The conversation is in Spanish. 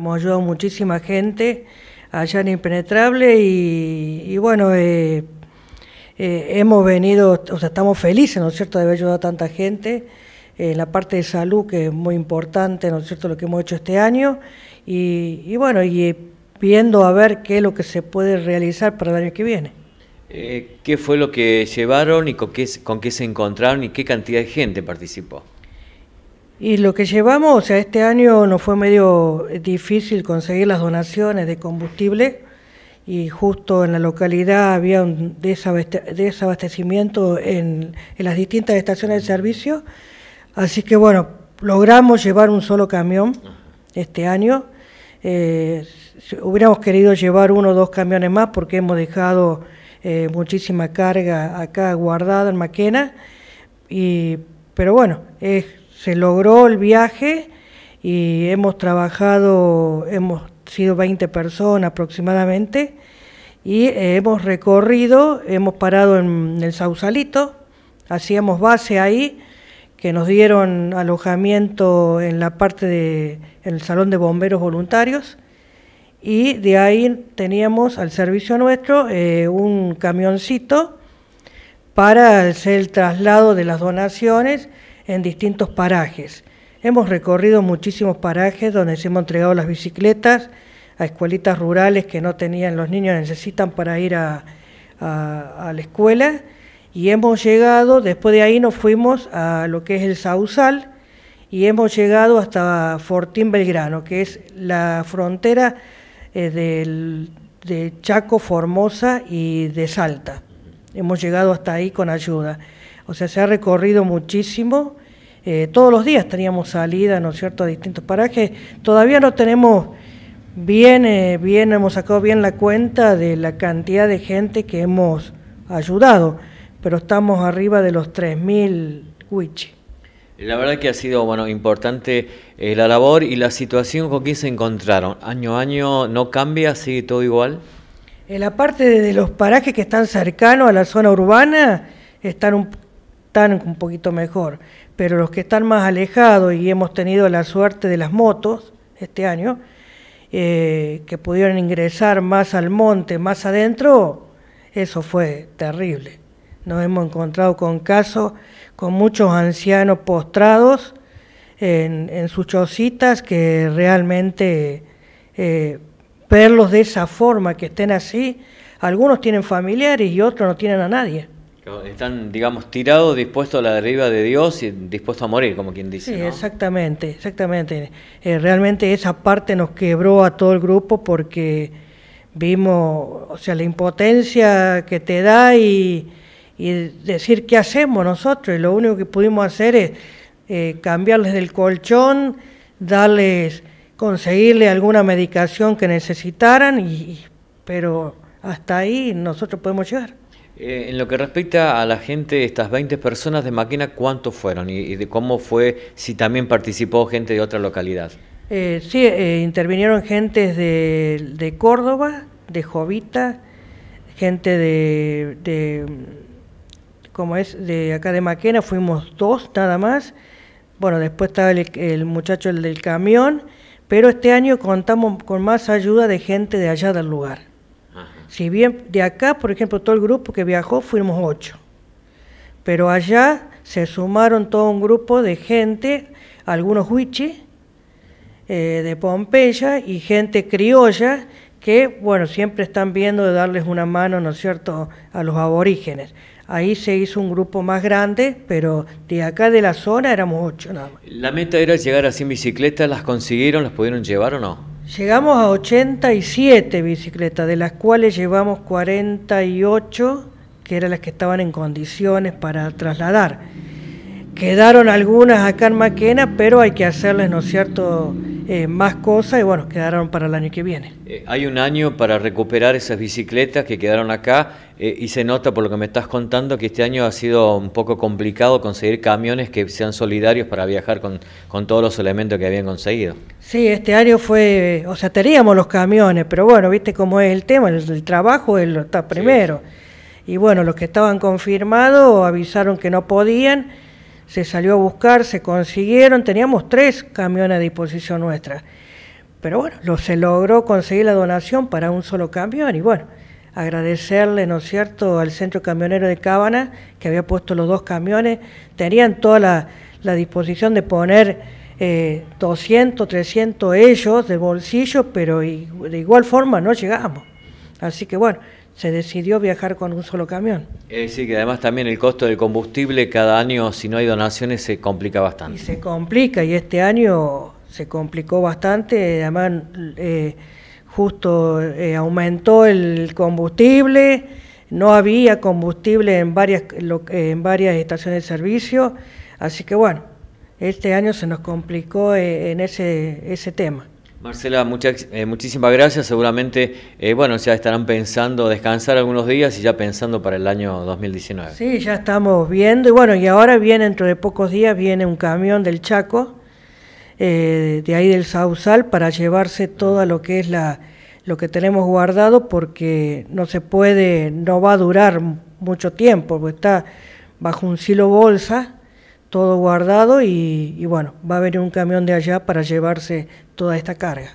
ayudado ayudado muchísima gente allá en Impenetrable y, bueno, eh, eh, hemos venido, o sea, estamos felices, ¿no es cierto?, de haber ayudado a tanta gente eh, la parte de salud, que es muy importante, ¿no es cierto?, lo que hemos hecho este año y, y bueno, y viendo a ver qué es lo que se puede realizar para el año que viene. ¿Qué fue lo que llevaron y con qué, con qué se encontraron y qué cantidad de gente participó? Y lo que llevamos, o sea, este año nos fue medio difícil conseguir las donaciones de combustible y justo en la localidad había un desabastecimiento en, las distintas estaciones de servicio, así que bueno, logramos llevar un solo camión este año. Eh, hubiéramos querido llevar uno o dos camiones más porque hemos dejado eh, muchísima carga acá guardada en Maquena, pero bueno, es se logró el viaje y hemos trabajado, hemos sido 20 personas aproximadamente y eh, hemos recorrido, hemos parado en el Sausalito, hacíamos base ahí, que nos dieron alojamiento en la parte de salón de bomberos voluntarios y de ahí teníamos al servicio nuestro eh, un camioncito para hacer el traslado de las donaciones en distintos parajes. Hemos recorrido muchísimos parajes donde se hemos entregado las bicicletas a escuelitas rurales que no tenían, los niños necesitan para ir a, la escuela. Y hemos llegado, después de ahí nos fuimos a lo que es el Sausal y hemos llegado hasta Fortín Belgrano, que es la frontera eh, de Chaco, Formosa y de Salta. Hemos llegado hasta ahí con ayuda. O sea, se ha recorrido muchísimo eh, todos los días teníamos salida, ¿no es cierto?, a distintos parajes. Todavía no tenemos bien, eh, bien, hemos sacado bien la cuenta de la cantidad de gente que hemos ayudado, pero estamos arriba de los 3.000 huichi. La verdad que ha sido bueno importante eh, la labor y la situación con que se encontraron. Año a año no cambia, sigue todo igual. En la parte de los parajes que están cercanos a la zona urbana, están un están un poquito mejor, pero los que están más alejados y hemos tenido la suerte de las motos este año, eh, que pudieron ingresar más al monte, más adentro, eso fue terrible. Nos hemos encontrado con casos, con muchos ancianos postrados en, sus chocitas, que realmente eh, verlos de esa forma, que estén así, algunos tienen familiares y otros no tienen a nadie. Están, digamos, tirados, dispuestos a la deriva de Dios y dispuestos a morir, como quien dice. Sí, exactamente, exactamente. Eh, realmente esa parte nos quebró a todo el grupo porque vimos, o sea, la impotencia que te da y, decir qué hacemos nosotros. Y lo único que pudimos hacer es eh, cambiarles del colchón, darles, conseguirle alguna medicación que necesitaran, y, pero hasta ahí nosotros podemos llegar. Eh, en lo que respecta a la gente, estas 20 personas de Maquena, ¿cuántos fueron y, de cómo fue si también participó gente de otra localidad? Eh, sí, eh, intervinieron gentes de, Córdoba, de Jovita, gente de, como es, de acá de Maquena, fuimos dos nada más. Bueno, después estaba el, el muchacho el del camión, pero este año contamos con más ayuda de gente de allá del lugar. Si bien de acá, por ejemplo, todo el grupo que viajó fuimos ocho, pero allá se sumaron todo un grupo de gente, algunos huiches eh, de Pompeya y gente criolla que, bueno, siempre están viendo de darles una mano, ¿no es cierto?, a los aborígenes. Ahí se hizo un grupo más grande, pero de acá de la zona éramos ocho nada más. La meta era llegar a 100 bicicleta? ¿las consiguieron? ¿Las pudieron llevar o no? Llegamos a 87 bicicletas, de las cuales llevamos 48, que eran las que estaban en condiciones para trasladar. Quedaron algunas acá en Maquena, pero hay que hacerles, ¿no es cierto?, eh, más cosas y bueno, quedaron para el año que viene. Eh, hay un año para recuperar esas bicicletas que quedaron acá eh, y se nota por lo que me estás contando que este año ha sido un poco complicado conseguir camiones que sean solidarios para viajar con, con todos los elementos que habían conseguido. Sí, este año fue, o sea, teníamos los camiones, pero bueno, viste cómo es el tema, el, trabajo el, está primero. Y bueno, los que estaban confirmados avisaron que no podían se salió a buscar, se consiguieron, teníamos tres camiones a disposición nuestra. Pero bueno, se logró conseguir la donación para un solo camión y bueno, agradecerle, ¿no es cierto?, al Centro Camionero de Cábana, que había puesto los dos camiones, tenían toda la, disposición de poner 200, eh, 300 ellos de bolsillo, pero de igual forma no llegamos. Así que bueno, se decidió viajar con un solo camión. Es decir, que además también el costo del combustible cada año, si no hay donaciones, se complica bastante. Y se complica, y este año se complicó bastante, además eh, justo eh, aumentó el combustible, no había combustible en varias, en varias estaciones de servicio, así que bueno, este año se nos complicó eh, en ese, ese tema. Marcela, muchas, eh, muchísimas gracias. Seguramente, eh, bueno, ya estarán pensando descansar algunos días y ya pensando para el año 2019. Sí, ya estamos viendo. Y bueno, y ahora viene, dentro de pocos días, viene un camión del Chaco, eh, de ahí del Sausal, para llevarse todo lo que es la, lo que tenemos guardado, porque no se puede, no va a durar mucho tiempo, porque está bajo un silo bolsa todo guardado y, y bueno, va a venir un camión de allá para llevarse toda esta carga.